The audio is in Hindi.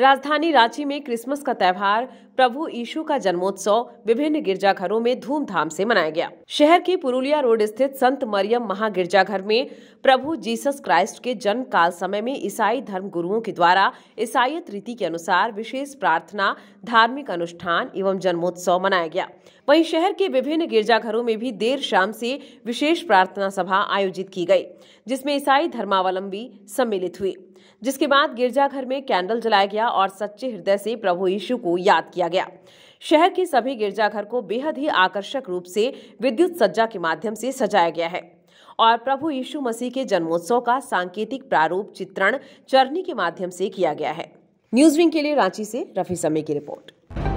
राजधानी रांची में क्रिसमस का त्यौहार प्रभु यीशु का जन्मोत्सव विभिन्न गिरजाघरों में धूमधाम से मनाया गया शहर की पुरुलिया रोड स्थित संत मरियम महा गिरजाघर में प्रभु जीसस क्राइस्ट के जन्म काल समय में ईसाई धर्म गुरुओं के द्वारा ईसाइत रीति के अनुसार विशेष प्रार्थना धार्मिक अनुष्ठान एवं जन्मोत्सव मनाया गया वहीं शहर के विभिन्न गिरजाघरों में भी देर शाम से विशेष प्रार्थना सभा आयोजित की गई जिसमें ईसाई धर्मावलंबी सम्मिलित हुए जिसके बाद गिरजाघर में कैंडल जलाया गया और सच्चे हृदय से प्रभु यीशु को याद किया गया शहर के सभी गिरजाघर को बेहद ही आकर्षक रूप से विद्युत सज्जा के माध्यम से सजाया गया है और प्रभु यीशु मसीह के जन्मोत्सव का सांकेतिक प्रारूप चित्रण चरनी के माध्यम से किया गया है न्यूज विंग के लिए रांची से रफी समय की रिपोर्ट